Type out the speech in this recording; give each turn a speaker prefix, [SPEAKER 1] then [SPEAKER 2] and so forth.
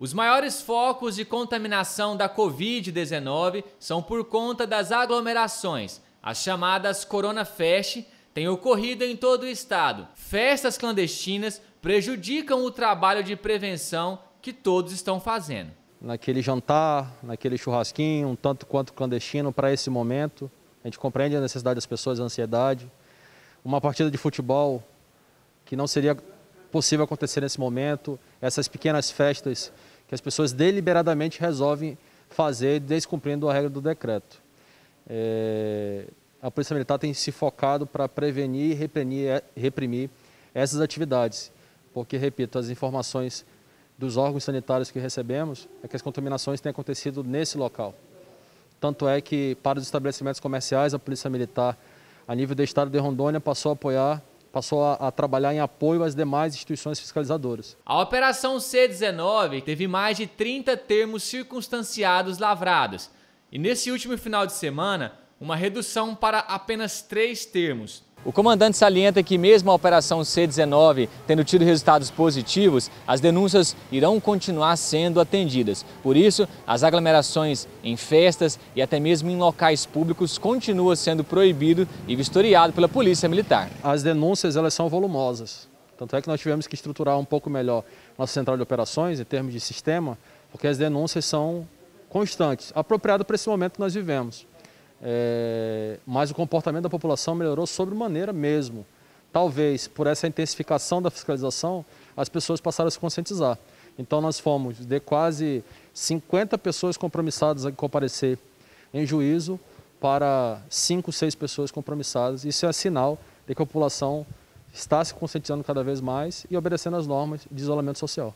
[SPEAKER 1] Os maiores focos de contaminação da Covid-19 são por conta das aglomerações, as chamadas Corona Fest, têm ocorrido em todo o estado. Festas clandestinas prejudicam o trabalho de prevenção que todos estão fazendo.
[SPEAKER 2] Naquele jantar, naquele churrasquinho, um tanto quanto clandestino para esse momento, a gente compreende a necessidade das pessoas, a ansiedade. Uma partida de futebol que não seria possível acontecer nesse momento, essas pequenas festas que as pessoas deliberadamente resolvem fazer, descumprindo a regra do decreto. É, a Polícia Militar tem se focado para prevenir e reprimir, é, reprimir essas atividades, porque, repito, as informações dos órgãos sanitários que recebemos é que as contaminações têm acontecido nesse local. Tanto é que, para os estabelecimentos comerciais, a Polícia Militar, a nível do Estado de Rondônia, passou a apoiar passou a, a trabalhar em apoio às demais instituições fiscalizadoras.
[SPEAKER 1] A Operação C-19 teve mais de 30 termos circunstanciados lavrados. E nesse último final de semana, uma redução para apenas três termos. O comandante salienta que, mesmo a Operação C-19 tendo tido resultados positivos, as denúncias irão continuar sendo atendidas. Por isso, as aglomerações em festas e até mesmo em locais
[SPEAKER 2] públicos continuam sendo proibido e vistoriado pela Polícia Militar. As denúncias elas são volumosas. Tanto é que nós tivemos que estruturar um pouco melhor nossa central de operações, em termos de sistema, porque as denúncias são constantes, apropriado para esse momento que nós vivemos. É, mas o comportamento da população melhorou sobremaneira mesmo. Talvez por essa intensificação da fiscalização, as pessoas passaram a se conscientizar. Então, nós fomos de quase 50 pessoas compromissadas a comparecer em juízo para 5, 6 pessoas compromissadas. Isso é sinal de que a população está se conscientizando cada vez mais e obedecendo às normas de isolamento social.